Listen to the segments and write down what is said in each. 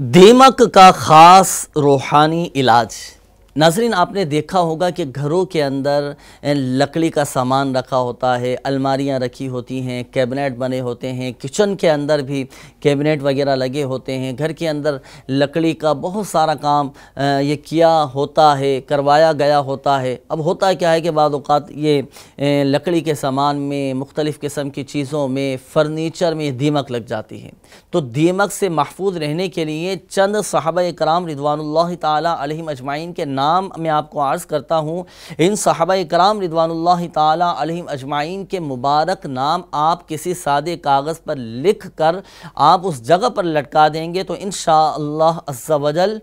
दीमक का ख़ास रूहानी इलाज नाजरीन आपने देखा होगा कि घरों के अंदर लकड़ी का सामान रखा होता है अलमारियां रखी होती हैं कैबिनेट बने होते हैं किचन के अंदर भी कैबिनेट वगैरह लगे होते हैं घर के अंदर लकड़ी का बहुत सारा काम ये किया होता है करवाया गया होता है अब होता क्या है कि बाद ये लकड़ी के सामान में मुख्तलिफ़ किस्म की चीज़ों में फ़र्नीचर में दीमक लग जाती है तो दीमक से महफूज रहने के लिए चंद साहब कराम रिदवान तजमाइन के नाम नाम मैं आपको अर्ज़ करता हूँ इन साहबा कराम रिदवान तलाम अजमाइन के मुबारक नाम आप किसी सादे कागज़ पर लिख कर आप उस जगह पर लटका देंगे तो इन शजल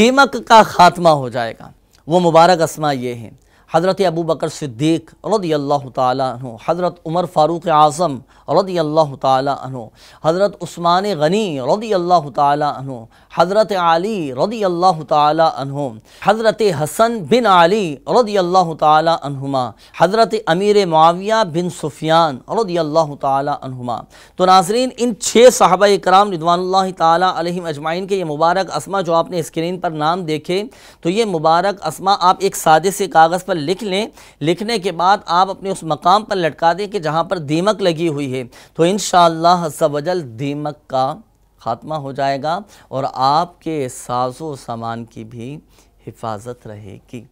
दीमक का ख़ात्मा हो जाएगा वो मुबारक आसमा ये हैं हज़रत अबू बकर सिद्दीक तु हज़रत उमर फ़ारूक आज़म रदी अल्लाह तु हज़रत उस्मान गनी रदी अल्लाह तु हज़रत आली रदी अल्लाह तहों हज़रत हसन बिन आली रदी अल्लाह तहुमा हज़रत अमीर माविया बिन सुफियान रदी अल्लाह तहुमा तो नाजरीन इन छः साहब कराम रिदवान तम अजमाइन के ये मुबारक असमा जो आपने स्क्रीन पर नाम देखे तो ये मुबारक असमा आप एक सादे से कागज़ पर लिख लें लिखने के बाद आप अपने उस मकाम पर लटका दें कि जहाँ पर दीमक लगी हुई है तो इन शजल दीमक का खात्मा हो जाएगा और आपके साजो सामान की भी हिफाजत रहेगी